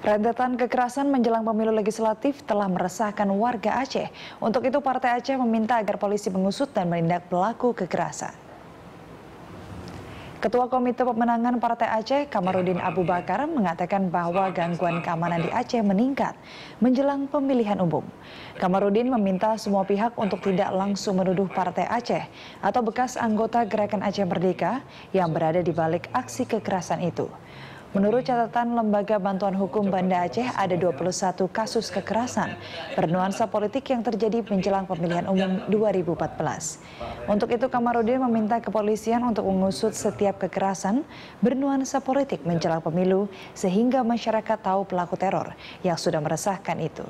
Rentetan kekerasan menjelang pemilu legislatif telah meresahkan warga Aceh. Untuk itu Partai Aceh meminta agar polisi mengusut dan menindak pelaku kekerasan. Ketua Komite Pemenangan Partai Aceh, Kamarudin Abu Bakar, mengatakan bahwa gangguan keamanan di Aceh meningkat menjelang pemilihan umum. Kamarudin meminta semua pihak untuk tidak langsung menuduh Partai Aceh atau bekas anggota Gerakan Aceh Merdeka yang berada di balik aksi kekerasan itu. Menurut catatan Lembaga Bantuan Hukum Banda Aceh, ada 21 kasus kekerasan bernuansa politik yang terjadi menjelang pemilihan umum 2014. Untuk itu, Kamarudin meminta kepolisian untuk mengusut setiap kekerasan bernuansa politik menjelang pemilu sehingga masyarakat tahu pelaku teror yang sudah meresahkan itu.